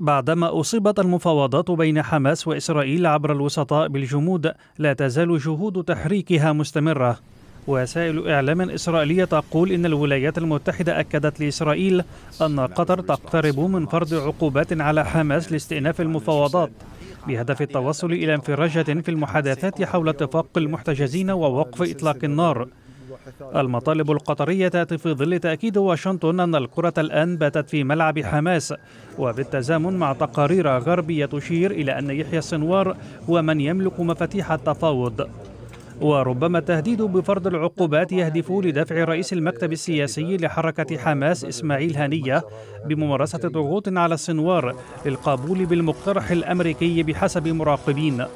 بعدما أصيبت المفاوضات بين حماس وإسرائيل عبر الوسطاء بالجمود لا تزال جهود تحريكها مستمرة وسائل إعلام إسرائيلية تقول إن الولايات المتحدة أكدت لإسرائيل أن قطر تقترب من فرض عقوبات على حماس لاستئناف المفاوضات بهدف التوصل إلى انفراجة في المحادثات حول اتفاق المحتجزين ووقف إطلاق النار المطالب القطرية تأتي في ظل تأكيد واشنطن أن الكرة الآن باتت في ملعب حماس وبالتزامن مع تقارير غربية تشير إلى أن يحيى السنوار هو من يملك مفاتيح التفاوض وربما التهديد بفرض العقوبات يهدف لدفع رئيس المكتب السياسي لحركة حماس إسماعيل هنية بممارسة ضغوط على السنوار للقبول بالمقترح الأمريكي بحسب مراقبين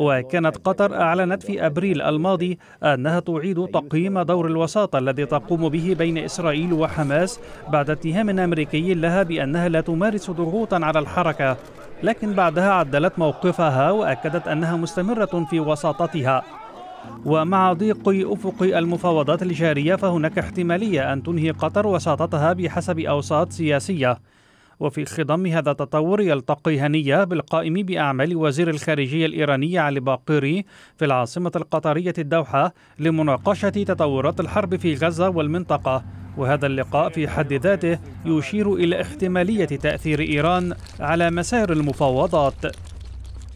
وكانت قطر أعلنت في أبريل الماضي أنها تعيد تقييم دور الوساطة الذي تقوم به بين إسرائيل وحماس بعد اتهام أمريكي لها بأنها لا تمارس ضغوطا على الحركة لكن بعدها عدلت موقفها وأكدت أنها مستمرة في وساطتها ومع ضيق افق المفاوضات الجاريه فهناك احتماليه ان تنهي قطر وساطتها بحسب اوساط سياسيه وفي خضم هذا التطور يلتقي هنية بالقائم بأعمال وزير الخارجية الإيراني علي باقيري في العاصمة القطرية الدوحة لمناقشة تطورات الحرب في غزة والمنطقة وهذا اللقاء في حد ذاته يشير إلى احتمالية تأثير إيران على مسار المفاوضات